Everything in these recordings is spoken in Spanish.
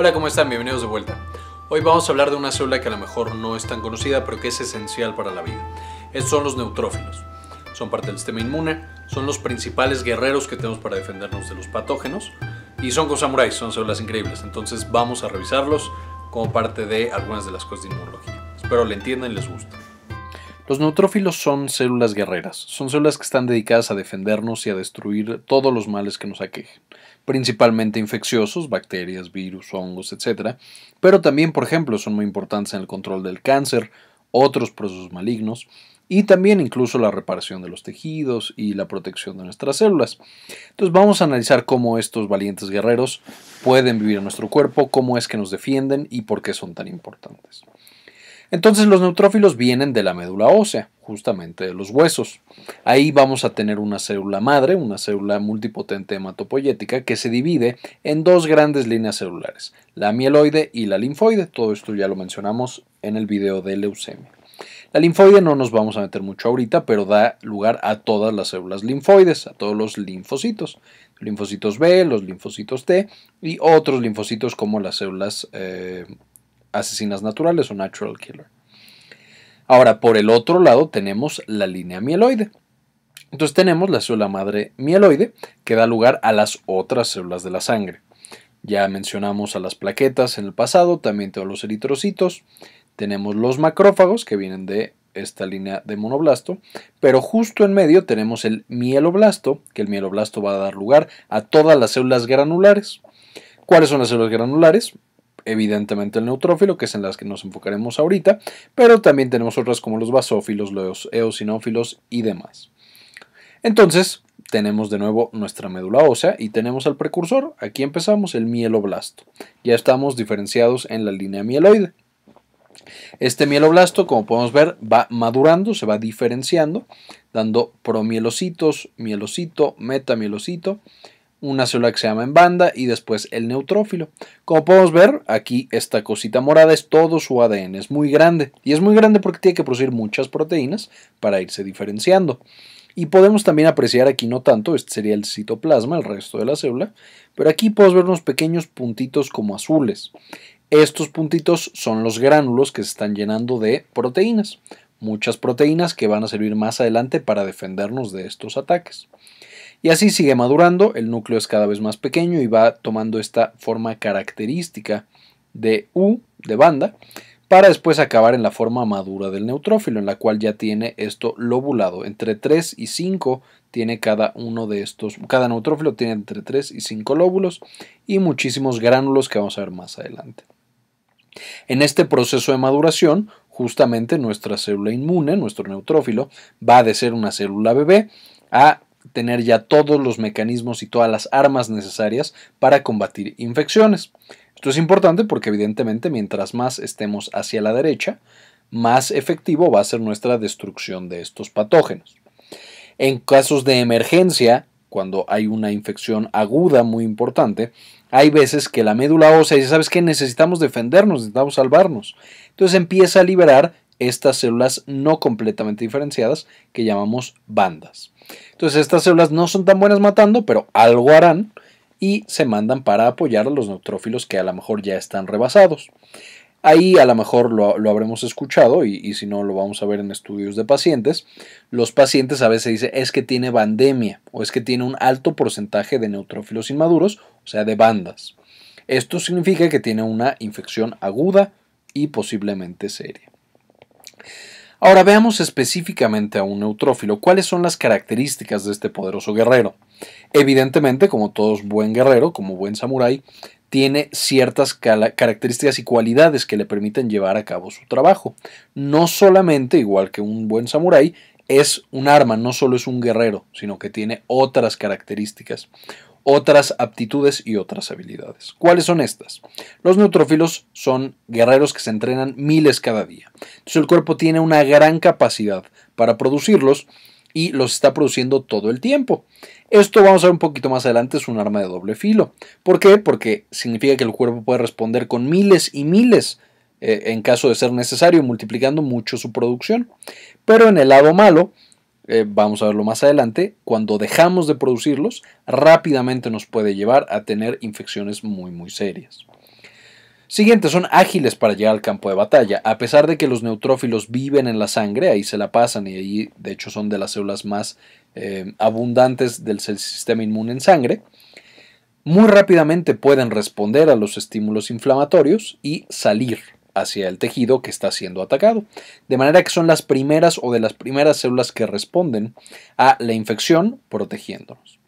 Hola, ¿cómo están? Bienvenidos de vuelta. Hoy vamos a hablar de una célula que a lo mejor no es tan conocida, pero que es esencial para la vida. Estos son los neutrófilos. Son parte del sistema inmune, son los principales guerreros que tenemos para defendernos de los patógenos y son como samuráis, son células increíbles. Entonces vamos a revisarlos como parte de algunas de las cosas de inmunología. Espero le entiendan y les guste. Los neutrófilos son células guerreras, son células que están dedicadas a defendernos y a destruir todos los males que nos aquejen principalmente infecciosos, bacterias, virus, hongos, etc. Pero también, por ejemplo, son muy importantes en el control del cáncer, otros procesos malignos y también incluso la reparación de los tejidos y la protección de nuestras células. Entonces vamos a analizar cómo estos valientes guerreros pueden vivir en nuestro cuerpo, cómo es que nos defienden y por qué son tan importantes. Entonces los neutrófilos vienen de la médula ósea, justamente de los huesos. Ahí vamos a tener una célula madre, una célula multipotente hematopoyética que se divide en dos grandes líneas celulares, la mieloide y la linfoide. Todo esto ya lo mencionamos en el video de leucemia. La linfoide no nos vamos a meter mucho ahorita, pero da lugar a todas las células linfoides, a todos los linfocitos, linfocitos B, los linfocitos T y otros linfocitos como las células eh, asesinas naturales o natural killer. Ahora, por el otro lado tenemos la línea mieloide. Entonces tenemos la célula madre mieloide que da lugar a las otras células de la sangre. Ya mencionamos a las plaquetas en el pasado, también todos los eritrocitos, tenemos los macrófagos que vienen de esta línea de monoblasto, pero justo en medio tenemos el mieloblasto, que el mieloblasto va a dar lugar a todas las células granulares. ¿Cuáles son las células granulares? evidentemente el neutrófilo, que es en las que nos enfocaremos ahorita, pero también tenemos otras como los basófilos, los eosinófilos y demás. Entonces, tenemos de nuevo nuestra médula ósea y tenemos al precursor. Aquí empezamos el mieloblasto. Ya estamos diferenciados en la línea mieloide. Este mieloblasto, como podemos ver, va madurando, se va diferenciando, dando promielocitos, mielocito, metamielocito una célula que se llama en banda y después el neutrófilo. Como podemos ver, aquí esta cosita morada es todo su ADN, es muy grande y es muy grande porque tiene que producir muchas proteínas para irse diferenciando. Y podemos también apreciar aquí, no tanto, este sería el citoplasma, el resto de la célula, pero aquí podemos ver unos pequeños puntitos como azules. Estos puntitos son los gránulos que se están llenando de proteínas, muchas proteínas que van a servir más adelante para defendernos de estos ataques. Y así sigue madurando, el núcleo es cada vez más pequeño y va tomando esta forma característica de U, de banda, para después acabar en la forma madura del neutrófilo, en la cual ya tiene esto lobulado. Entre 3 y 5 tiene cada uno de estos, cada neutrófilo tiene entre 3 y 5 lóbulos y muchísimos gránulos que vamos a ver más adelante. En este proceso de maduración, justamente nuestra célula inmune, nuestro neutrófilo, va de ser una célula bebé a tener ya todos los mecanismos y todas las armas necesarias para combatir infecciones. Esto es importante porque evidentemente mientras más estemos hacia la derecha, más efectivo va a ser nuestra destrucción de estos patógenos. En casos de emergencia, cuando hay una infección aguda muy importante, hay veces que la médula ósea dice, ¿sabes que Necesitamos defendernos, necesitamos salvarnos. Entonces empieza a liberar estas células no completamente diferenciadas que llamamos bandas. Entonces estas células no son tan buenas matando, pero algo harán y se mandan para apoyar a los neutrófilos que a lo mejor ya están rebasados. Ahí a lo mejor lo, habremos escuchado y, y, si no lo vamos a ver en estudios de pacientes. Los pacientes a veces dicen es que tiene bandemia o es que tiene un alto porcentaje de neutrófilos inmaduros, o sea, de bandas. Esto significa que tiene una infección aguda y posiblemente seria. Ahora veamos específicamente a un neutrófilo. ¿Cuáles son las características de este poderoso guerrero? Evidentemente, como todo buen guerrero, como buen samurái, tiene ciertas características y cualidades que le permiten llevar a cabo su trabajo. No solamente, igual que un buen samurái, es un arma, no solo es un guerrero, sino que tiene otras características, otras aptitudes y otras habilidades. ¿Cuáles son estas? Los neutrófilos son guerreros que se entrenan miles cada día. Entonces el cuerpo tiene una gran capacidad para producirlos y los está produciendo todo el tiempo. Esto vamos a ver un poquito más adelante, es un arma de doble filo. ¿Por qué? Porque significa que el cuerpo puede responder con miles y miles eh, en caso de ser necesario, multiplicando mucho su producción. Pero en el lado malo, eh, vamos a verlo más adelante, cuando dejamos de producirlos, rápidamente nos puede llevar a tener infecciones muy muy serias. Siguiente, son ágiles para llegar al campo de batalla. A pesar de que los neutrófilos viven en la sangre, ahí se la pasan y ahí de hecho son de las células más eh, abundantes del sistema inmune en sangre, muy rápidamente pueden responder a los estímulos inflamatorios y salir hacia el tejido que está siendo atacado. De manera que son las primeras o de las primeras células que responden a la infección protegiéndonos.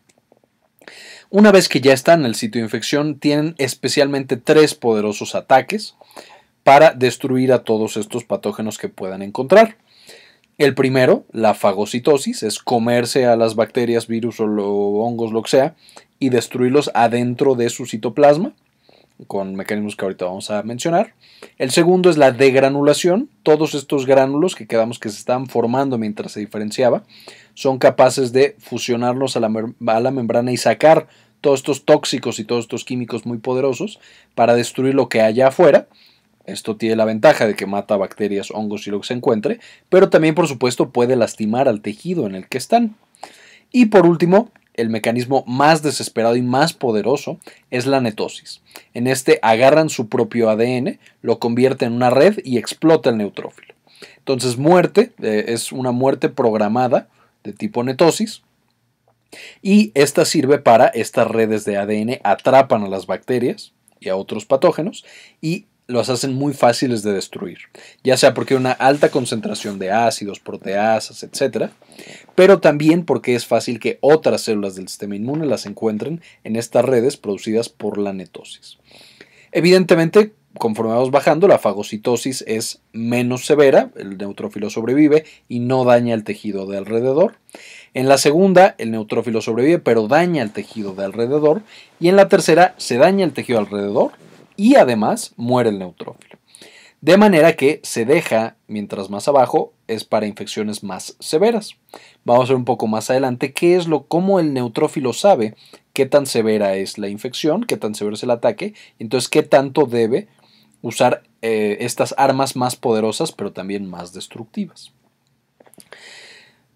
Una vez que ya están en el sitio de infección, tienen especialmente tres poderosos ataques para destruir a todos estos patógenos que puedan encontrar. El primero, la fagocitosis, es comerse a las bacterias, virus o hongos, lo que sea, y destruirlos adentro de su citoplasma con mecanismos que ahorita vamos a mencionar. El segundo es la degranulación. Todos estos gránulos que quedamos que se estaban formando mientras se diferenciaba son capaces de fusionarlos a la, a la membrana y sacar todos estos tóxicos y todos estos químicos muy poderosos para destruir lo que haya afuera. Esto tiene la ventaja de que mata bacterias, hongos y lo que se encuentre, pero también por supuesto puede lastimar al tejido en el que están. Y por último, el mecanismo más desesperado y más poderoso es la netosis. En este agarran su propio ADN, lo convierten en una red y explota el neutrófilo. Entonces, muerte eh, es una muerte programada de tipo netosis. Y esta sirve para estas redes de ADN atrapan a las bacterias y a otros patógenos y los hacen muy fáciles de destruir, ya sea porque una alta concentración de ácidos, proteasas, etc., pero también porque es fácil que otras células del sistema inmune las encuentren en estas redes producidas por la netosis. Evidentemente, conforme vamos bajando, la fagocitosis es menos severa, el neutrófilo sobrevive y no daña el tejido de alrededor. En la segunda, el neutrófilo sobrevive pero daña el tejido de alrededor. Y en la tercera, se daña el tejido alrededor, y además muere el neutrófilo. De manera que se deja, mientras más abajo, es para infecciones más severas. Vamos a ver un poco más adelante qué es lo, cómo el neutrófilo sabe qué tan severa es la infección, qué tan severo es el ataque, entonces qué tanto debe usar eh, estas armas más poderosas, pero también más destructivas.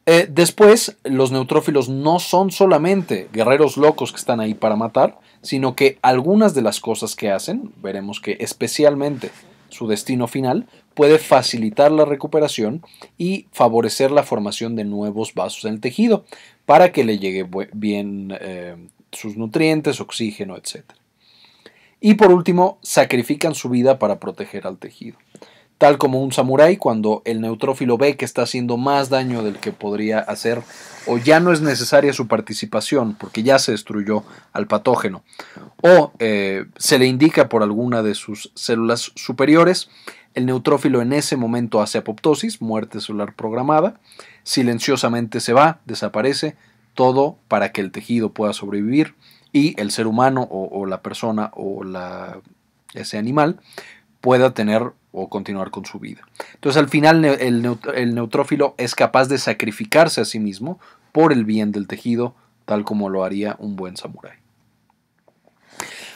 Eh, después, los neutrófilos no son solamente guerreros locos que están ahí para matar, sino que algunas de las cosas que hacen, veremos que especialmente su destino final, puede facilitar la recuperación y favorecer la formación de nuevos vasos en el tejido para que le llegue bien eh, sus nutrientes, oxígeno, etc. Y por último, sacrifican su vida para proteger al tejido. Tal como un samurái, cuando el neutrófilo ve que está haciendo más daño del que podría hacer, o ya no es necesaria su participación porque ya se destruyó al patógeno, o eh, se le indica por alguna de sus células superiores, el neutrófilo en ese momento hace apoptosis, muerte celular programada, silenciosamente se va, desaparece, todo para que el tejido pueda sobrevivir y el ser humano o, o la persona o la, ese animal pueda tener o continuar con su vida. Entonces al final el, neutrófilo es capaz de sacrificarse a sí mismo por el bien del tejido, tal como lo haría un buen samurái.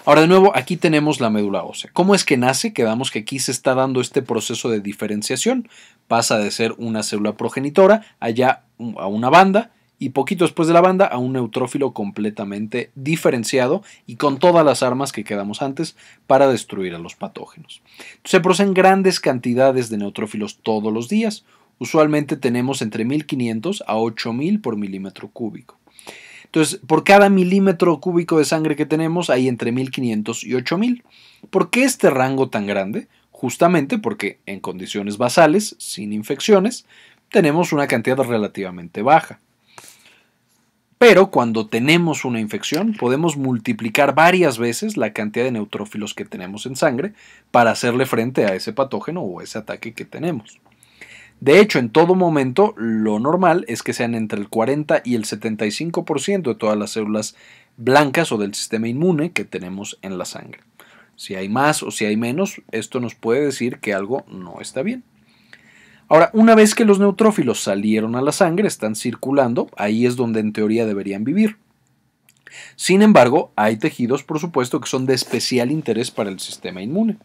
Ahora de nuevo, aquí tenemos la médula ósea. ¿Cómo es que nace? Quedamos que aquí se está dando este proceso de diferenciación. Pasa de ser una célula progenitora allá a una banda y poquito después de la banda a un neutrófilo completamente diferenciado y con todas las armas que quedamos antes para destruir a los patógenos. Se producen grandes cantidades de neutrófilos todos los días. Usualmente tenemos entre 1500 a 8000 por milímetro cúbico. Entonces, por cada milímetro cúbico de sangre que tenemos hay entre 1500 y 8000. ¿Por qué este rango tan grande? Justamente porque en condiciones basales, sin infecciones, tenemos una cantidad relativamente baja. Pero cuando tenemos una infección, podemos multiplicar varias veces la cantidad de neutrófilos que tenemos en sangre para hacerle frente a ese patógeno o ese ataque que tenemos. De hecho, en todo momento, lo normal es que sean entre el 40 y el 75% de todas las células blancas o del sistema inmune que tenemos en la sangre. Si hay más o si hay menos, esto nos puede decir que algo no está bien. Ahora, una vez que los neutrófilos salieron a la sangre, están circulando, ahí es donde en teoría deberían vivir. Sin embargo, hay tejidos, por supuesto, que son de especial interés para el sistema inmune.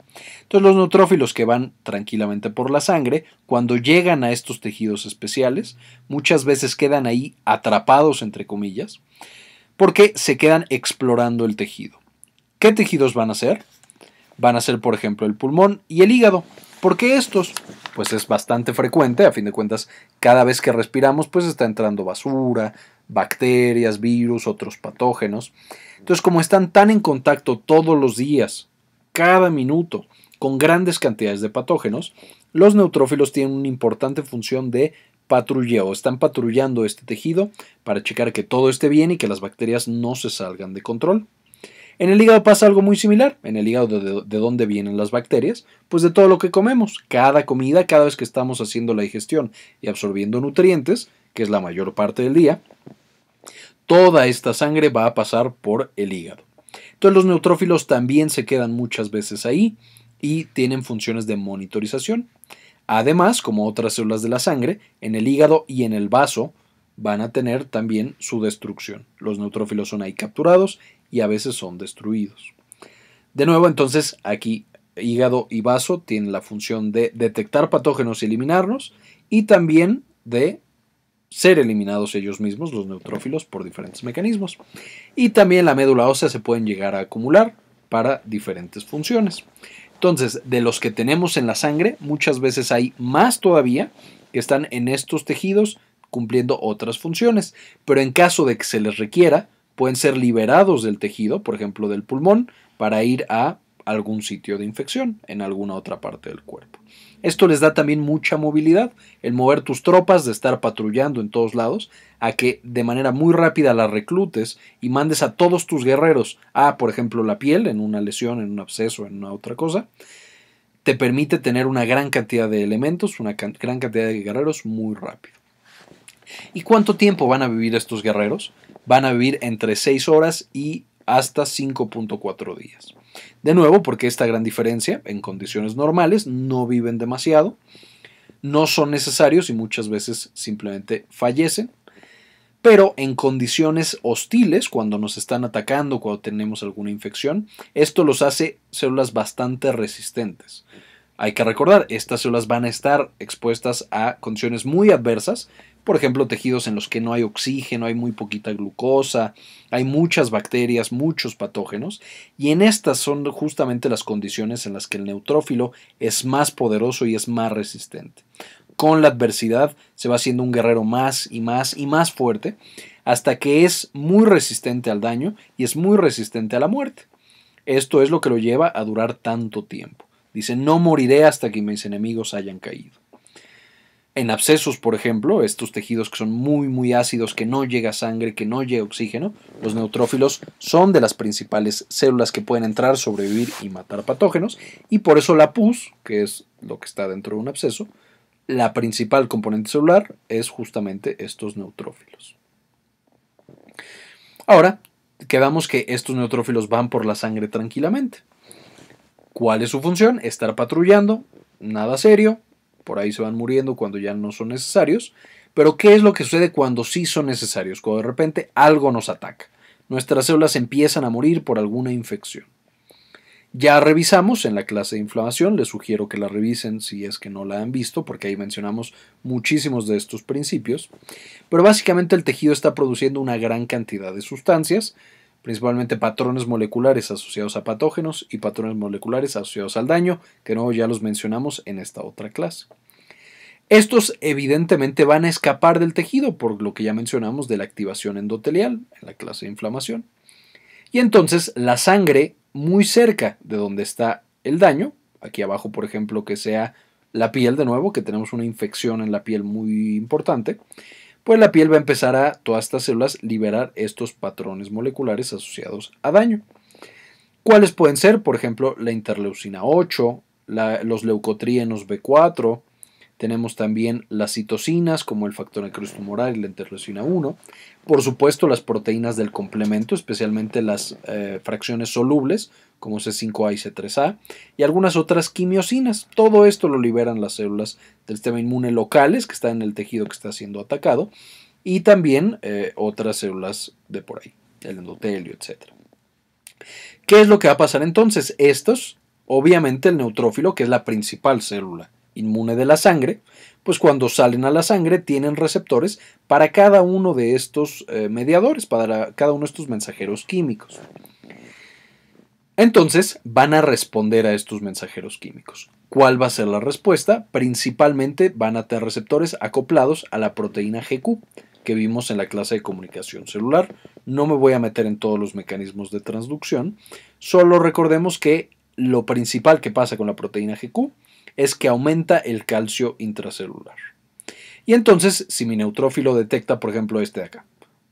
Entonces, los neutrófilos que van tranquilamente por la sangre, cuando llegan a estos tejidos especiales, muchas veces quedan ahí atrapados, entre comillas, porque se quedan explorando el tejido. ¿Qué tejidos van a ser? Van a ser, por ejemplo, el pulmón y el hígado porque estos? Pues es bastante frecuente, a fin de cuentas, cada vez que respiramos, pues está entrando basura, bacterias, virus, otros patógenos. Entonces, como están tan en contacto todos los días, cada minuto, con grandes cantidades de patógenos, los neutrófilos tienen una importante función de patrulleo. Están patrullando este tejido para checar que todo esté bien y que las bacterias no se salgan de control. En el hígado pasa algo muy similar. En el hígado, de, dónde vienen las bacterias? Pues de todo lo que comemos. Cada comida, cada vez que estamos haciendo la digestión y absorbiendo nutrientes, que es la mayor parte del día, toda esta sangre va a pasar por el hígado. Entonces los neutrófilos también se quedan muchas veces ahí y tienen funciones de monitorización. Además, como otras células de la sangre, en el hígado y en el vaso, van a tener también su destrucción. Los neutrófilos son ahí capturados y a veces son destruidos. De nuevo, entonces aquí hígado y vaso tienen la función de detectar patógenos y eliminarlos y también de ser eliminados ellos mismos, los neutrófilos, por diferentes mecanismos. Y también la médula ósea se pueden llegar a acumular para diferentes funciones. Entonces, de los que tenemos en la sangre, muchas veces hay más todavía que están en estos tejidos cumpliendo otras funciones, pero en caso de que se les requiera, pueden ser liberados del tejido, por ejemplo del pulmón, para ir a algún sitio de infección en alguna otra parte del cuerpo. Esto les da también mucha movilidad, el mover tus tropas, de estar patrullando en todos lados, a que de manera muy rápida las reclutes y mandes a todos tus guerreros a, por ejemplo, la piel, en una lesión, en un absceso, en una otra cosa, te permite tener una gran cantidad de elementos, una gran cantidad de guerreros muy rápido. ¿Y cuánto tiempo van a vivir estos guerreros? Van a vivir entre 6 horas y hasta 5.4 días. De nuevo, porque esta gran diferencia, en condiciones normales, no viven demasiado, no son necesarios y muchas veces simplemente fallecen, pero en condiciones hostiles, cuando nos están atacando, cuando tenemos alguna infección, esto los hace células bastante resistentes. Hay que recordar, estas células van a estar expuestas a condiciones muy adversas, por ejemplo, tejidos en los que no hay oxígeno, hay muy poquita glucosa, hay muchas bacterias, muchos patógenos, y en estas son justamente las condiciones en las que el neutrófilo es más poderoso y es más resistente. Con la adversidad se va haciendo un guerrero más y más y más fuerte, hasta que es muy resistente al daño y es muy resistente a la muerte. Esto es lo que lo lleva a durar tanto tiempo. Dice, no moriré hasta que mis enemigos hayan caído en abscesos, por ejemplo, estos tejidos que son muy, muy ácidos, que no llega sangre, que no llega oxígeno, los neutrófilos son de las principales células que pueden entrar, sobrevivir y matar patógenos, y por eso la pus, que es lo que está dentro de un absceso, la principal componente celular es justamente estos neutrófilos. Ahora, quedamos que estos neutrófilos van por la sangre tranquilamente. ¿Cuál es su función? Estar patrullando, nada serio, por ahí se van muriendo cuando ya no son necesarios. Pero ¿qué es lo que sucede cuando sí son necesarios? Cuando de repente algo nos ataca. Nuestras células empiezan a morir por alguna infección. Ya revisamos en la clase de inflamación, les sugiero que la revisen si es que no la han visto, porque ahí mencionamos muchísimos de estos principios. Pero básicamente el tejido está produciendo una gran cantidad de sustancias principalmente patrones moleculares asociados a patógenos y patrones moleculares asociados al daño, que no ya los mencionamos en esta otra clase. Estos evidentemente van a escapar del tejido por lo que ya mencionamos de la activación endotelial en la clase de inflamación. Y entonces la sangre muy cerca de donde está el daño, aquí abajo por ejemplo que sea la piel de nuevo, que tenemos una infección en la piel muy importante, pues la piel va a empezar a, todas estas células, liberar estos patrones moleculares asociados a daño. ¿Cuáles pueden ser? Por ejemplo, la interleucina 8, los leucotrienos B4, tenemos también las citocinas como el factor tumoral y la interleucina 1, por supuesto las proteínas del complemento, especialmente las eh, fracciones solubles como C5A y C3A, y algunas otras quimiosinas. Todo esto lo liberan las células del sistema inmune locales que están en el tejido que está siendo atacado y también eh, otras células de por ahí, el endotelio, etc. ¿Qué es lo que va a pasar entonces? Estos, obviamente el neutrófilo, que es la principal célula inmune de la sangre, pues cuando salen a la sangre tienen receptores para cada uno de estos eh, mediadores, para cada uno de estos mensajeros químicos. Entonces van a responder a estos mensajeros químicos. ¿Cuál va a ser la respuesta? Principalmente van a tener receptores acoplados a la proteína GQ que vimos en la clase de comunicación celular. No me voy a meter en todos los mecanismos de transducción, solo recordemos que lo principal que pasa con la proteína GQ es que aumenta el calcio intracelular. Y entonces, si mi neutrófilo detecta, por ejemplo, este de acá,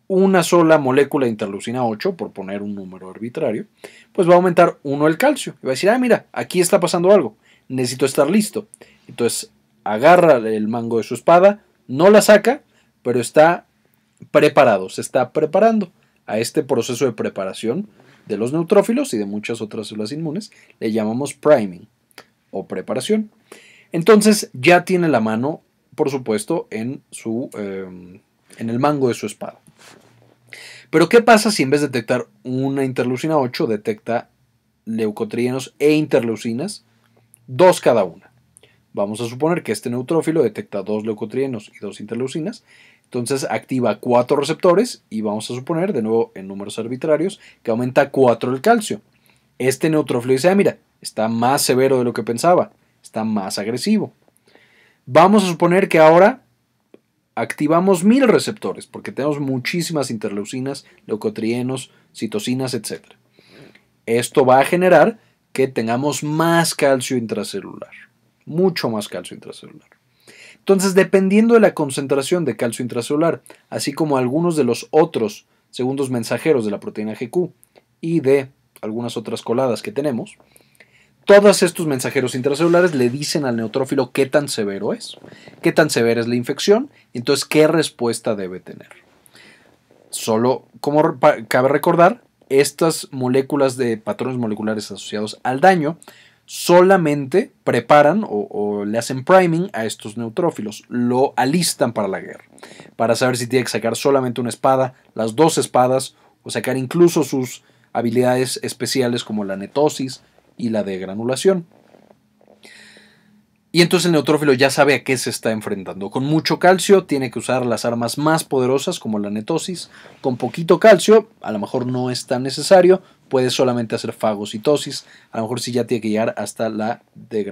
una sola molécula de interleucina 8, por poner un número arbitrario, pues va a aumentar uno el calcio. Y va a decir, ah, mira, aquí está pasando algo, necesito estar listo. Entonces agarra el mango de su espada, no la saca, pero está preparado, se está preparando a este proceso de preparación de los neutrófilos y de muchas otras células inmunes, le llamamos priming o preparación. Entonces ya tiene la mano, por supuesto, en su em, en el mango de su espada. Pero ¿qué pasa si en vez de detectar una interleucina 8 detecta leucotrienos e interleucinas, dos cada una? Vamos a suponer que este neutrófilo detecta dos leucotrienos y dos interleucinas, entonces activa cuatro receptores y vamos a suponer, de nuevo en números arbitrarios, que aumenta cuatro el calcio. Este neutrófilo dice, ah, mira, está más severo de lo que pensaba, está más agresivo. Vamos a suponer que ahora activamos mil receptores porque tenemos muchísimas interleucinas, leucotrienos, citocinas, etc. Esto va a generar que tengamos más calcio intracelular, mucho más calcio intracelular. Entonces, dependiendo de la concentración de calcio intracelular, así como algunos de los otros segundos mensajeros de la proteína GQ y de algunas otras coladas que tenemos, todos estos mensajeros intracelulares le dicen al neutrófilo qué tan severo es, qué tan severa es la infección, entonces qué respuesta debe tener. Solo como cabe recordar, estas moléculas de patrones moleculares asociados al daño solamente preparan o, o, le hacen priming a estos neutrófilos, lo alistan para la guerra, para saber si tiene que sacar solamente una espada, las dos espadas, o sacar incluso sus habilidades especiales como la netosis, y la de granulación. Y entonces el neutrófilo ya sabe a qué se está enfrentando. Con mucho calcio tiene que usar las armas más poderosas como la netosis. Con poquito calcio, a lo mejor no es tan necesario, puede solamente hacer fagocitosis. A lo mejor sí ya tiene que llegar hasta la de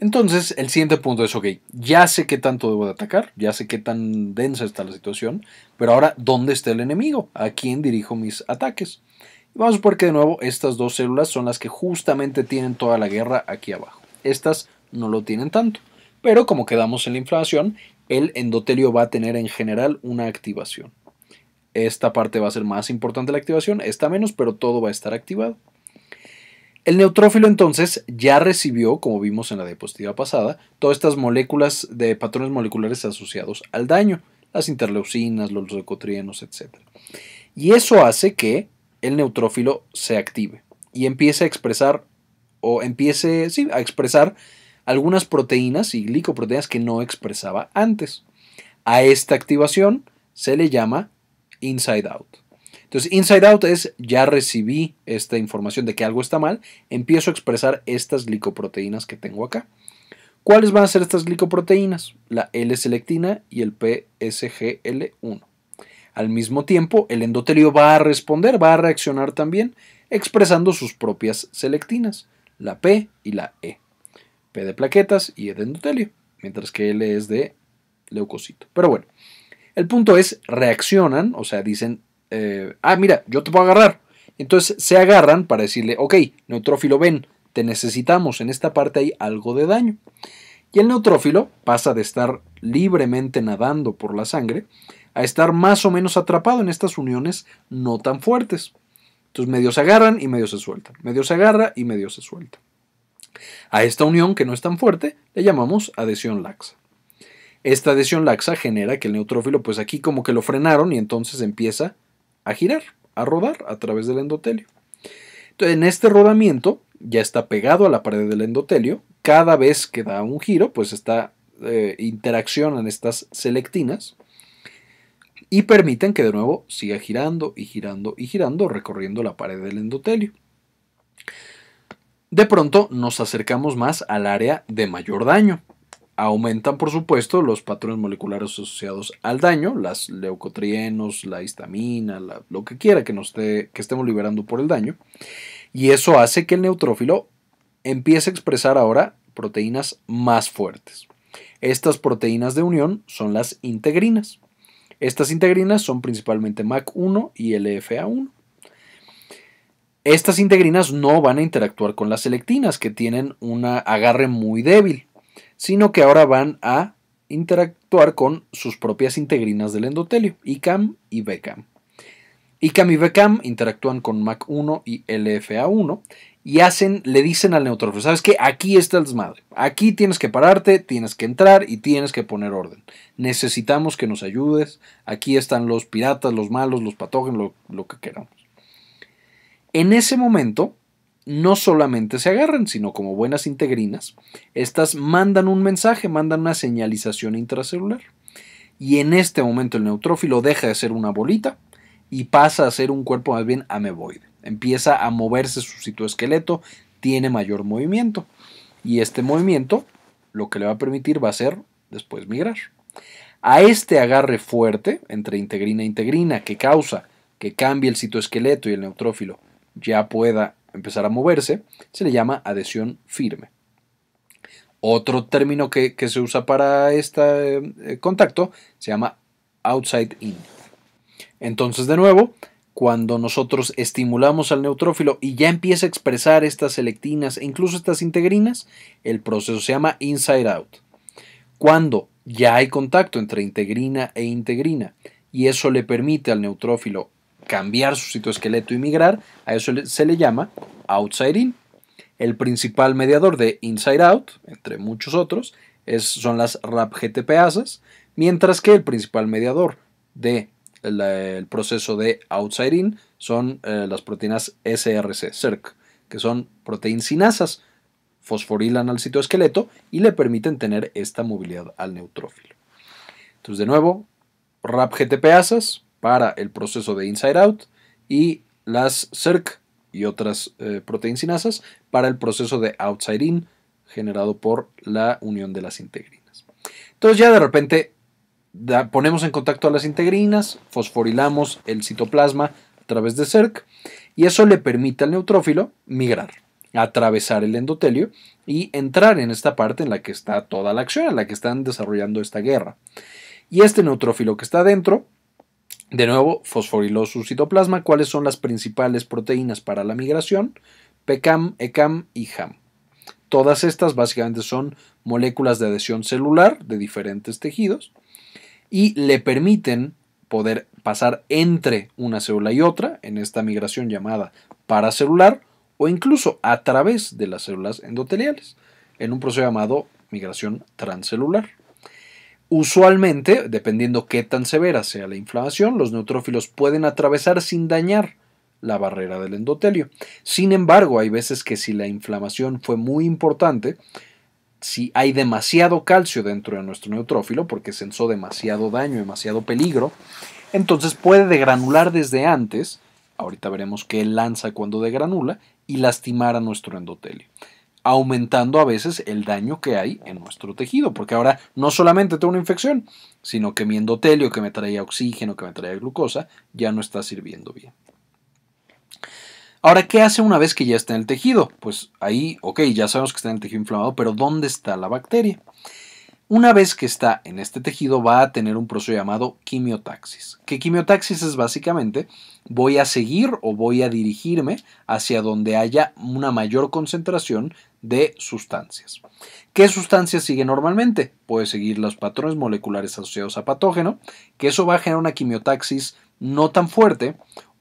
Entonces, el siguiente punto es, ok, ya sé qué tanto debo de atacar, ya sé qué tan densa está la situación, pero ahora, ¿dónde está el enemigo? ¿A quién dirijo mis ataques? Vamos que, de nuevo estas dos células son las que justamente tienen toda la guerra aquí abajo. Estas no lo tienen tanto, pero como quedamos en la inflamación, el endotelio va a tener en general una activación. Esta parte va a ser más importante la activación, esta menos, pero todo va a estar activado. El neutrófilo entonces ya recibió, como vimos en la diapositiva pasada, todas estas moléculas de patrones moleculares asociados al daño, las interleucinas, los leucotrienos, etc. Y eso hace que el neutrófilo se active y empiece a expresar o empiece a expresar algunas proteínas y glicoproteínas que no expresaba antes. A esta activación se le llama inside out. Entonces, inside out es ya recibí esta información de que algo está mal, empiezo a expresar estas glicoproteínas que tengo acá. ¿Cuáles van a ser estas glicoproteínas? La L-selectina y el PSGL1. Al mismo tiempo, el endotelio va a responder, va a reaccionar también, expresando sus propias selectinas, la P y la E. P de plaquetas y E de endotelio, mientras que L es de leucocito. Pero bueno, el punto es, reaccionan, o sea, dicen, eh, ah, mira, yo te puedo agarrar. Entonces se agarran para decirle, ok, neutrófilo, ven, te necesitamos, en esta parte hay algo de daño. Y el neutrófilo pasa de estar libremente nadando por la sangre a estar más o menos atrapado en estas uniones no tan fuertes. Entonces medio se agarran y medio se sueltan, medio se agarra y medio se suelta. A esta unión que no es tan fuerte le llamamos adhesión laxa. Esta adhesión laxa genera que el neutrófilo pues aquí como que lo frenaron y entonces empieza a girar, a rodar a través del endotelio. Entonces en este rodamiento ya está pegado a la pared del endotelio, cada vez que da un giro pues está eh, interaccionan estas selectinas y permiten que de nuevo siga girando y girando y girando recorriendo la pared del endotelio. De pronto nos acercamos más al área de mayor daño. Aumentan, por supuesto, los patrones moleculares asociados al daño, las leucotrienos, la histamina, lo que quiera que, que estemos liberando por el daño. Y eso hace que el neutrófilo empiece a expresar ahora proteínas más fuertes. Estas proteínas de unión son las integrinas. Estas integrinas son principalmente MAC1 y LFA1. Estas integrinas no van a interactuar con las selectinas, que tienen un agarre muy débil, sino que ahora van a interactuar con sus propias integrinas del endotelio, ICAM y BCAM. ICAM y BCAM interactúan con MAC1 y LFA1 y hacen, le dicen al neutrófilo, sabes qué? aquí está el desmadre, aquí tienes que pararte, tienes que entrar y tienes que poner orden. Necesitamos que nos ayudes, aquí están los piratas, los malos, los patógenos, lo, lo que queramos. En ese momento, no solamente se agarran, sino como buenas integrinas, estas mandan un mensaje, mandan una señalización intracelular. Y en este momento el neutrófilo deja de ser una bolita y pasa a ser un cuerpo más bien ameboide empieza a moverse su citoesqueleto, tiene mayor movimiento. Y este movimiento lo que le va a permitir va a ser después migrar. A este agarre fuerte entre integrina e integrina que causa que cambie el citoesqueleto y el neutrófilo ya pueda empezar a moverse, se le llama adhesión firme. Otro término que, se usa para este eh, contacto se llama outside in. Entonces, de nuevo, cuando nosotros estimulamos al neutrófilo y ya empieza a expresar estas selectinas e incluso estas integrinas, el proceso se llama inside out. Cuando ya hay contacto entre integrina e integrina y eso le permite al neutrófilo cambiar su citoesqueleto y migrar, a eso se le llama outside in. El principal mediador de inside out, entre muchos otros, son las RAP asas mientras que el principal mediador de el proceso de outside in son eh, las proteínas SRC, CERC, que son proteínsinasas, fosforilan al citoesqueleto y le permiten tener esta movilidad al neutrófilo. Entonces, de nuevo, RAP gtp asas para el proceso de inside out y las CERC e y otras eh, para el proceso de outside in generado por la unión de las integrinas. Entonces ya de repente ponemos en contacto a las integrinas, fosforilamos el citoplasma a través de CERC e y eso le permite al neutrófilo migrar, atravesar el endotelio y entrar en esta parte en la que está toda la acción, en la que están desarrollando esta guerra. Y este neutrófilo que está adentro, de nuevo, fosforiló su citoplasma. ¿Cuáles son las principales proteínas para la migración? PECAM, ECAM y HAM. Todas estas básicamente son moléculas de adhesión celular de diferentes tejidos y le permiten poder pasar entre una célula y otra en esta migración llamada paracelular o incluso a través de las células endoteliales en un proceso llamado migración transcelular. Usualmente, dependiendo qué tan severa sea la inflamación, los neutrófilos pueden atravesar sin dañar la barrera del endotelio. Sin embargo, hay veces que si la inflamación fue muy importante, si hay demasiado calcio dentro de nuestro neutrófilo, porque sensó demasiado daño, demasiado peligro, entonces puede degranular desde antes, ahorita veremos qué lanza cuando degranula, y lastimar a nuestro endotelio, aumentando a veces el daño que hay en nuestro tejido, porque ahora no solamente tengo una infección, sino que mi endotelio que me traía oxígeno, que me traía glucosa, ya no está sirviendo bien. Ahora, ¿qué hace una vez que ya está en el tejido? Pues ahí, ok, ya sabemos que está en el tejido inflamado, pero ¿dónde está la bacteria? Una vez que está en este tejido va a tener un proceso llamado quimiotaxis, que quimiotaxis es básicamente voy a seguir o voy a dirigirme hacia donde haya una mayor concentración de sustancias. ¿Qué sustancias sigue normalmente? Puede seguir los patrones moleculares asociados a patógeno, que eso va a generar una quimiotaxis no tan fuerte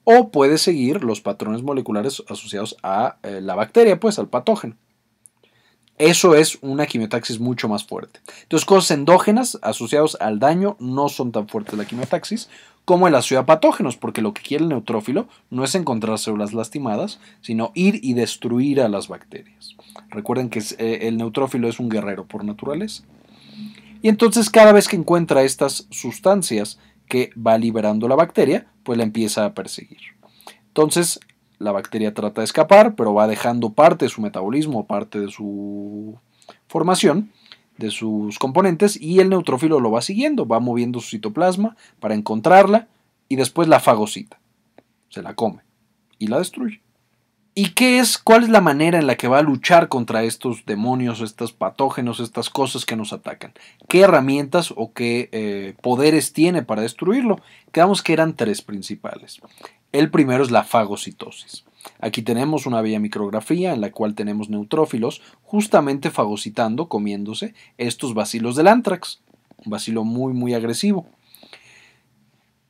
o puede seguir los patrones moleculares asociados a eh, la bacteria, pues al patógeno. Eso es una quimiotaxis mucho más fuerte. Entonces, cosas endógenas asociadas al daño no son tan fuertes la quimiotaxis como el ácido a patógenos, porque lo que quiere el neutrófilo no es encontrar células lastimadas, sino ir y destruir a las bacterias. Recuerden que eh, el neutrófilo es un guerrero por naturaleza. Y entonces cada vez que encuentra estas sustancias que va liberando la bacteria, pues la empieza a perseguir. Entonces, la bacteria trata de escapar, pero va dejando parte de su metabolismo, parte de su formación, de sus componentes, y el neutrófilo lo va siguiendo, va moviendo su citoplasma para encontrarla y después la fagocita, se la come y la destruye. ¿Y qué es? ¿Cuál es la manera en la que va a luchar contra estos demonios, estos patógenos, estas cosas que nos atacan? ¿Qué herramientas o qué eh, poderes tiene para destruirlo? Quedamos que eran tres principales. El primero es la fagocitosis. Aquí tenemos una bella micrografía en la cual tenemos neutrófilos justamente fagocitando, comiéndose estos bacilos del ántrax. un bacilo muy muy agresivo.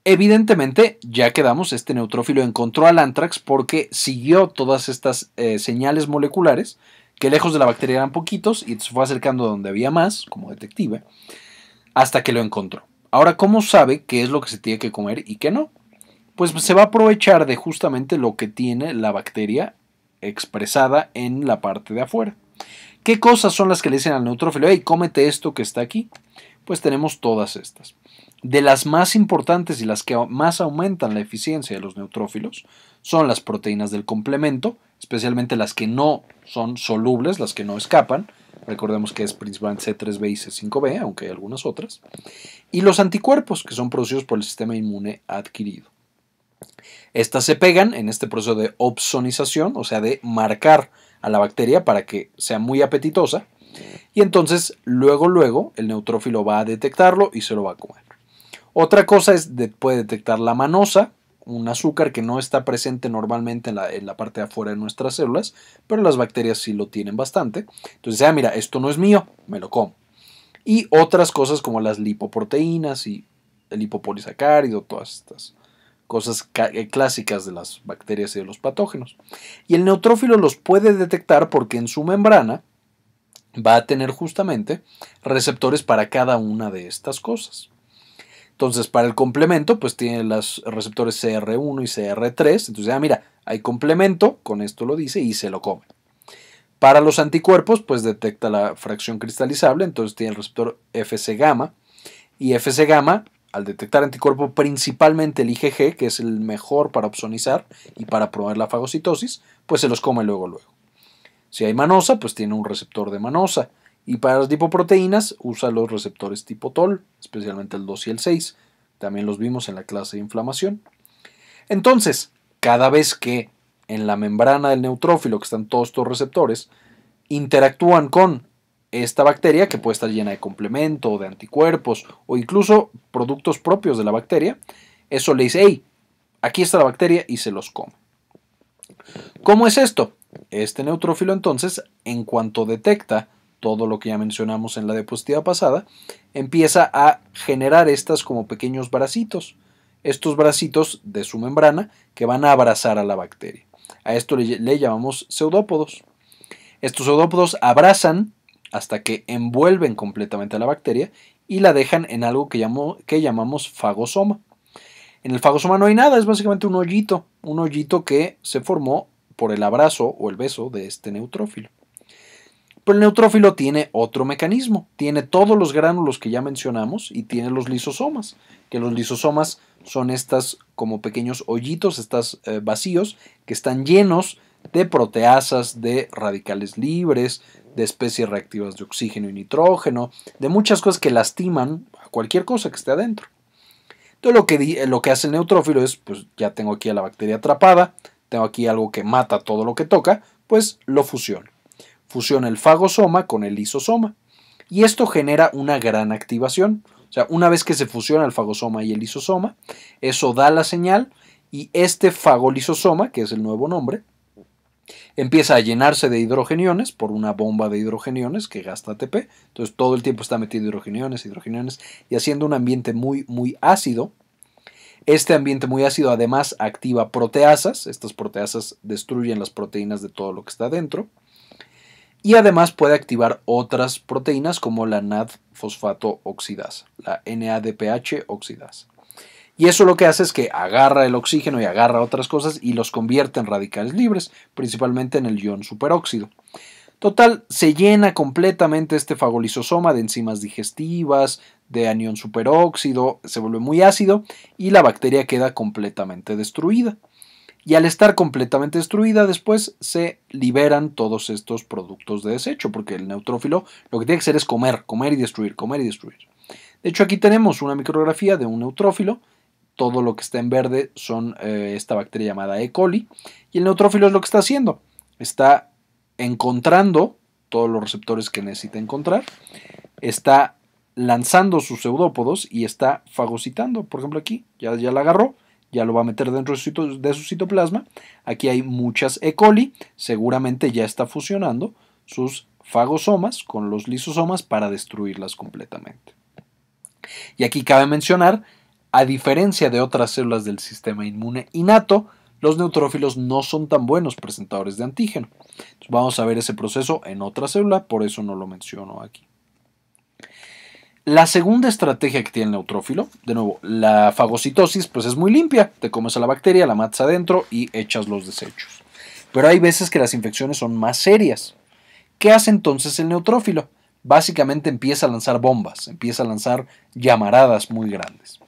Evidentemente, ya quedamos, este neutrófilo encontró al antrax porque siguió todas estas eh, señales moleculares, que lejos de la bacteria eran poquitos, y se fue acercando donde había más, como detective, hasta que lo encontró. Ahora, ¿cómo sabe qué es lo que se tiene que comer y qué no? Pues se va a aprovechar de justamente lo que tiene la bacteria expresada en la parte de afuera. ¿Qué cosas son las que le dicen al neutrófilo? ¡Ey, cómete esto que está aquí. Pues tenemos todas estas. De las más importantes y las que más aumentan la eficiencia de los neutrófilos son las proteínas del complemento, especialmente las que no son solubles, las que no escapan. Recordemos que es principalmente C3b y C5b, aunque hay algunas otras. Y los anticuerpos, que son producidos por el sistema inmune adquirido. Estas se pegan en este proceso de opsonización, o sea, de marcar a la bacteria para que sea muy apetitosa. Y entonces, luego, luego, el neutrófilo va a detectarlo y se lo va a comer. Otra cosa es que puede detectar la manosa, un azúcar que no está presente normalmente en la, parte de afuera de nuestras células, pero las bacterias sí lo tienen bastante. Entonces, ah, mira, esto no es mío, me lo como. Y otras cosas como las lipoproteínas y el hipopolisacárido, todas estas cosas eh, clásicas de las bacterias y de los patógenos. Y el neutrófilo los puede detectar porque en su membrana va a tener justamente receptores para cada una de estas cosas. Entonces, para el complemento, pues tiene los receptores CR1 y CR3. Entonces, ah, mira, hay complemento, con esto lo dice y se lo come. Para los anticuerpos, pues detecta la fracción cristalizable, entonces tiene el receptor FC gamma. Y FC gamma, al detectar anticuerpo, principalmente el IgG, que es el mejor para opsonizar y para promover la fagocitosis, pues se los come luego, luego. Si hay manosa, pues tiene un receptor de manosa. Y para las lipoproteínas usa los receptores tipo TOL, especialmente el 2 y el 6. También los vimos en la clase de inflamación. Entonces, cada vez que en la membrana del neutrófilo, que están todos estos receptores, interactúan con esta bacteria, que puede estar llena de complemento, de anticuerpos o incluso productos propios de la bacteria, eso le dice, hey, aquí está la bacteria y se los come. ¿Cómo es esto? Este neutrófilo entonces, en cuanto detecta todo lo que ya mencionamos en la diapositiva pasada, empieza a generar estas como pequeños bracitos. Estos bracitos de su membrana que van a abrazar a la bacteria. A esto le, llamamos pseudópodos. Estos pseudópodos abrazan hasta que envuelven completamente a la bacteria y la dejan en algo que, que llamamos fagosoma. En el fagosoma no hay nada, es básicamente un hoyito, un hoyito que se formó por el abrazo o el beso de este neutrófilo. Pero el neutrófilo tiene otro mecanismo. Tiene todos los gránulos que ya mencionamos y tiene los lisosomas, que los lisosomas son estas como pequeños hoyitos, estas eh, vacíos, que están llenos de proteasas, de radicales libres, de especies reactivas de oxígeno y nitrógeno, de muchas cosas que lastiman a cualquier cosa que esté adentro. Entonces lo que, lo que hace el neutrófilo es, pues ya tengo aquí a la bacteria atrapada, tengo aquí algo que mata todo lo que toca, pues lo fusiono fusiona el fagosoma con el lisosoma. Y esto genera una gran activación. O sea, una vez que se fusiona el fagosoma y el lisosoma, eso da la señal y este fagolisosoma, que es el nuevo nombre, empieza a llenarse de hidrogeniones por una bomba de hidrogeniones que gasta ATP. Entonces todo el tiempo está metido hidrogeniones, hidrogeniones y haciendo un ambiente muy, muy ácido. Este ambiente muy ácido además activa proteasas. Estas proteasas destruyen las proteínas de todo lo que está dentro y además puede activar otras proteínas como la NAD-fosfato oxidasa, la NADPH oxidasa. Y eso lo que hace es que agarra el oxígeno y agarra otras cosas y los convierte en radicales libres, principalmente en el ion superóxido. Total, se llena completamente este fagolisosoma de enzimas digestivas, de anión superóxido, se vuelve muy ácido y la bacteria queda completamente destruida y al estar completamente destruida después se liberan todos estos productos de desecho, porque el neutrófilo lo que tiene que hacer es comer, comer y destruir, comer y destruir. De hecho, aquí tenemos una micrografía de un neutrófilo. Todo lo que está en verde son eh, esta bacteria llamada E. coli. Y el neutrófilo es lo que está haciendo. Está encontrando todos los receptores que necesita encontrar. Está lanzando sus pseudópodos y está fagocitando. Por ejemplo, aquí ya, ya la agarró ya lo va a meter dentro de su citoplasma. Aquí hay muchas E. coli, seguramente ya está fusionando sus fagosomas con los lisosomas para destruirlas completamente. Y aquí cabe mencionar, a diferencia de otras células del sistema inmune innato, los neutrófilos no son tan buenos presentadores de antígeno. vamos a ver ese proceso en otra célula, por eso no lo menciono aquí. La segunda estrategia que tiene el neutrófilo, de nuevo, la fagocitosis, pues es muy limpia. Te comes a la bacteria, la matas adentro y echas los desechos. Pero hay veces que las infecciones son más serias. ¿Qué hace entonces el neutrófilo? Básicamente empieza a lanzar bombas, empieza a lanzar llamaradas muy grandes.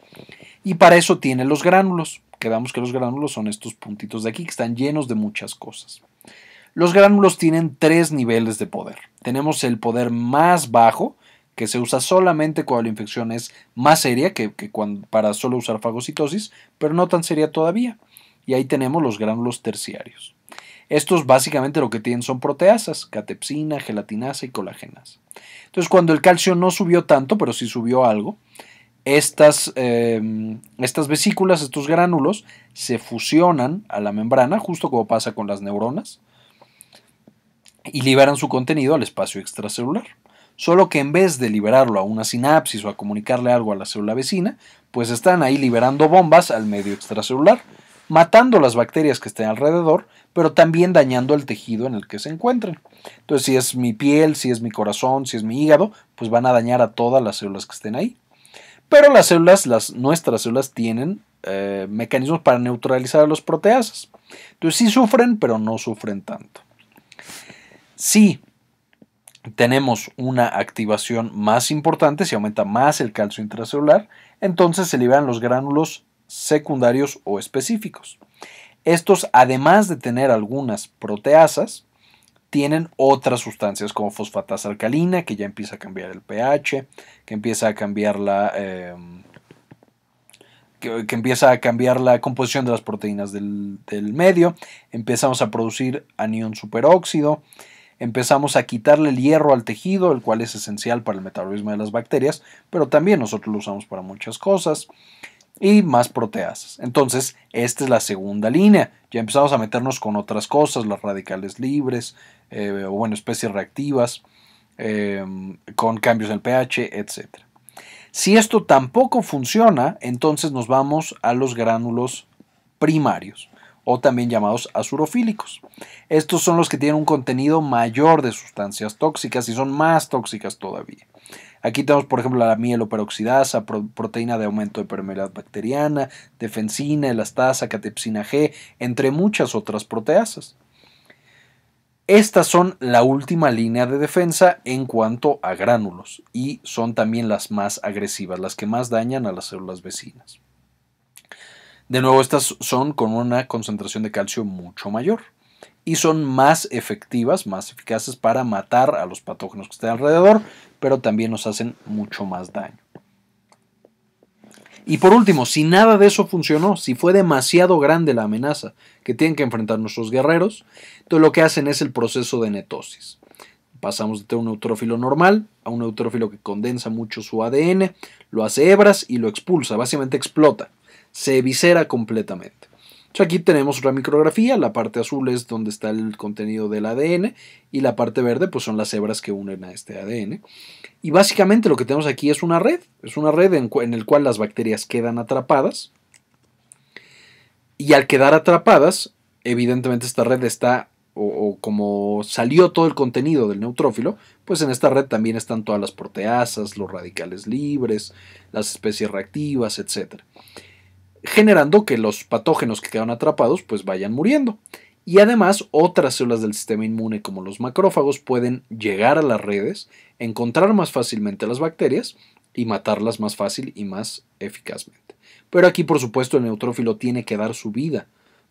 Y para eso tiene los gránulos. Quedamos que los gránulos son estos puntitos de aquí que están llenos de muchas cosas. Los gránulos tienen tres niveles de poder. Tenemos el poder más bajo, que se usa solamente cuando la infección es más seria que, para solo usar fagocitosis, pero no tan seria todavía. Y ahí tenemos los gránulos terciarios. Estos básicamente lo que tienen son proteasas, catepsina, gelatinasa y colágenas Entonces, cuando el calcio no subió tanto, pero sí subió algo, estas, em, estas vesículas, estos gránulos, se fusionan a la membrana, justo como pasa con las neuronas, y liberan su contenido al espacio extracelular solo que en vez de liberarlo a una sinapsis o a comunicarle algo a la célula vecina, pues están ahí liberando bombas al medio extracelular, matando las bacterias que estén alrededor, pero también dañando el tejido en el que se encuentran. Entonces, si es mi piel, si es mi corazón, si es mi hígado, pues van a dañar a todas las células que estén ahí. Pero las células, las, nuestras células tienen eh, mecanismos para neutralizar a los proteasas. Entonces sí sufren, pero no sufren tanto. Sí, tenemos una activación más importante, si aumenta más el calcio intracelular, entonces se liberan los gránulos secundarios o específicos. Estos, además de tener algunas proteasas, tienen otras sustancias como fosfatasa alcalina, que ya empieza a cambiar el pH, que empieza a cambiar la, em, que, empieza a cambiar la composición de las proteínas del, del medio, empezamos a producir anión superóxido, Empezamos a quitarle el hierro al tejido, el cual es esencial para el metabolismo de las bacterias, pero también nosotros lo usamos para muchas cosas y más proteasas. Entonces, esta es la segunda línea. Ya empezamos a meternos con otras cosas, las radicales libres, eh, o bueno, especies reactivas, eh, con cambios en el pH, etc. Si esto tampoco funciona, entonces nos vamos a los gránulos primarios o también llamados azurofílicos. Estos son los que tienen un contenido mayor de sustancias tóxicas y son más tóxicas todavía. Aquí tenemos, por ejemplo, la mieloperoxidasa, proteína de aumento de permeabilidad bacteriana, defensina, elastasa, catepsina G, entre muchas otras proteasas. Estas son la última línea de defensa en cuanto a gránulos y son también las más agresivas, las que más dañan a las células vecinas. De nuevo, estas son con una concentración de calcio mucho mayor y son más efectivas, más eficaces para matar a los patógenos que están alrededor, pero también nos hacen mucho más daño. Y por último, si nada de eso funcionó, si fue demasiado grande la amenaza que tienen que enfrentar nuestros guerreros, entonces lo que hacen es el proceso de netosis. Pasamos de un neutrófilo normal a un neutrófilo que condensa mucho su ADN, lo hace hebras y lo expulsa, básicamente explota se visera completamente. aquí tenemos una micrografía, la parte azul es donde está el contenido del ADN y la parte verde pues son las hebras que unen a este ADN. Y básicamente lo que tenemos aquí es una red, es una red en, el la cual las bacterias quedan atrapadas y al quedar atrapadas, evidentemente esta red está o, como salió todo el contenido del neutrófilo, pues en esta red también están todas las proteasas, los radicales libres, las especies reactivas, etc generando que los patógenos que quedan atrapados pues vayan muriendo. Y además otras células del sistema inmune como los macrófagos pueden llegar a las redes, encontrar más fácilmente las bacterias y matarlas más fácil y más eficazmente. Pero aquí por supuesto el neutrófilo tiene que dar su vida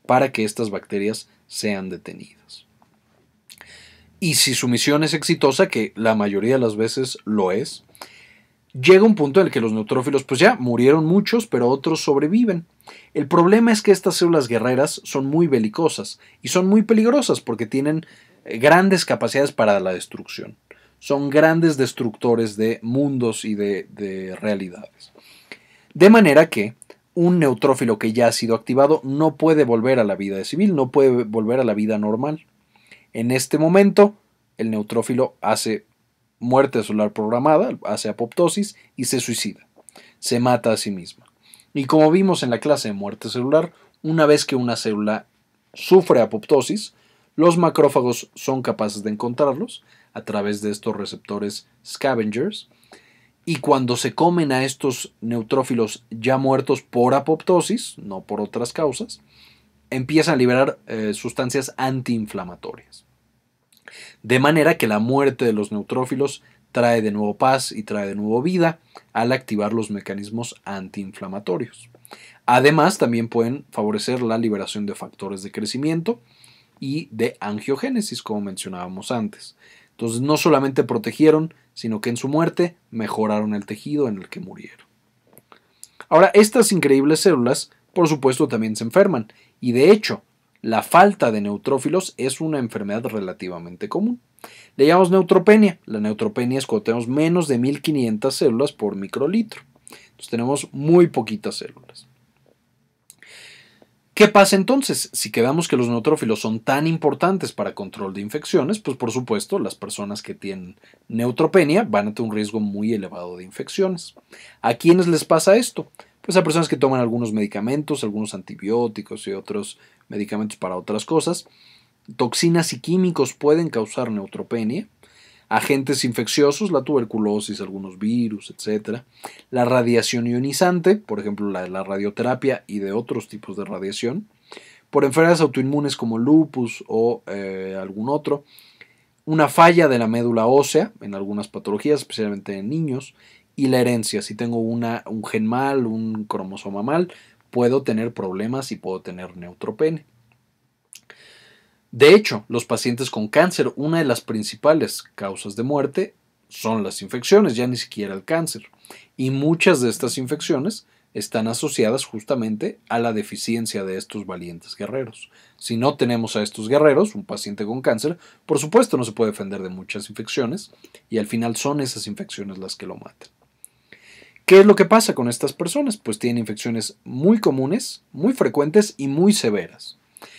para que estas bacterias sean detenidas. Y si su misión es exitosa, que la mayoría de las veces lo es, Llega un punto en el que los neutrófilos, pues ya murieron muchos, pero otros sobreviven. El problema es que estas células guerreras son muy belicosas y son muy peligrosas porque tienen eh, grandes capacidades para la destrucción. Son grandes destructores de mundos y de, de realidades. De manera que un neutrófilo que ya ha sido activado no puede volver a la vida civil, no puede volver a la vida normal. En este momento, el neutrófilo hace muerte celular programada, hace apoptosis y se suicida. Se mata a sí misma. Y como vimos en la clase de muerte celular, una vez que una célula sufre apoptosis, los macrófagos son capaces de encontrarlos a través de estos receptores scavengers y cuando se comen a estos neutrófilos ya muertos por apoptosis, no por otras causas, empiezan a liberar eh, sustancias antiinflamatorias. De manera que la muerte de los neutrófilos trae de nuevo paz y trae de nuevo vida al activar los mecanismos antiinflamatorios. Además, también pueden favorecer la liberación de factores de crecimiento y de angiogénesis, como mencionábamos antes. Entonces, no solamente protegieron, sino que en su muerte mejoraron el tejido en el que murieron. Ahora, estas increíbles células, por supuesto, también se enferman y de hecho, la falta de neutrófilos es una enfermedad relativamente común. Le llamamos neutropenia. La neutropenia es cuando tenemos menos de 1500 células por microlitro. Entonces tenemos muy poquitas células. ¿Qué pasa entonces? Si quedamos que los neutrófilos son tan importantes para control de infecciones, pues por supuesto las personas que tienen neutropenia van a tener un riesgo muy elevado de infecciones. ¿A quiénes les pasa esto? pues a personas que toman algunos medicamentos, algunos antibióticos y otros medicamentos para otras cosas. Toxinas y químicos pueden causar neutropenia. Agentes infecciosos, la tuberculosis, algunos virus, etc. La radiación ionizante, por ejemplo, la, la radioterapia y de otros tipos de radiación. Por enfermedades autoinmunes como lupus o eh, algún otro una falla de la médula ósea en algunas patologías, especialmente en niños, y la herencia. Si tengo una, un gen mal, un cromosoma mal, puedo tener problemas y puedo tener neutropenia. De hecho, los pacientes con cáncer, una de las principales causas de muerte son las infecciones, ya ni siquiera el cáncer. Y muchas de estas infecciones están asociadas justamente a la deficiencia de estos valientes guerreros. Si no tenemos a estos guerreros, un paciente con cáncer, por supuesto no se puede defender de muchas infecciones y al final son esas infecciones las que lo matan. ¿Qué es lo que pasa con estas personas? Pues tienen infecciones muy comunes, muy frecuentes y muy severas.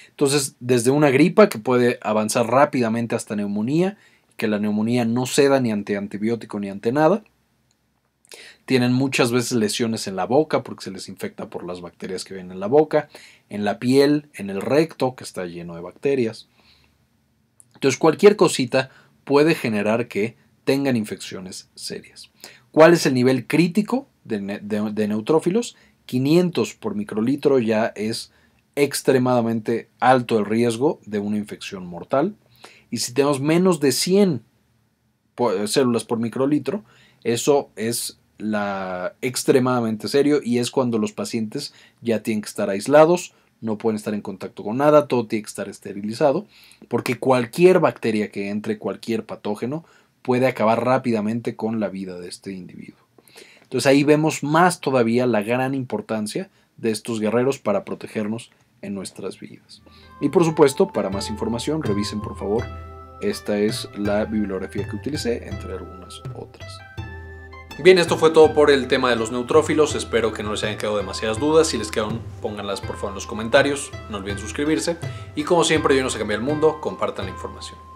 Entonces, desde una gripa que puede avanzar rápidamente hasta neumonía, que la neumonía no ceda ni ante antibiótico ni ante nada. Tienen muchas veces lesiones en la boca porque se les infecta por las bacterias que vienen en la boca, en la piel, en el recto que está lleno de bacterias. Entonces, cualquier cosita puede generar que tengan infecciones serias. ¿Cuál es el nivel crítico de, neutrófilos? 500 por microlitro ya es extremadamente alto el riesgo de una infección mortal. Y si tenemos menos de 100 células por microlitro, eso es la, extremadamente serio y es cuando los pacientes ya tienen que estar aislados, no pueden estar en contacto con nada, todo tiene que estar esterilizado, porque cualquier bacteria que entre, cualquier patógeno, puede acabar rápidamente con la vida de este individuo. Entonces ahí vemos más todavía la gran importancia de estos guerreros para protegernos en nuestras vidas. Y por supuesto, para más información, revisen por favor, esta es la bibliografía que utilicé, entre algunas otras. Bien, esto fue todo por el tema de los neutrófilos. Espero que no les hayan quedado demasiadas dudas. Si les quedan pónganlas por favor en los comentarios. No olviden suscribirse. Y como siempre, no se cambia el mundo. Compartan la información.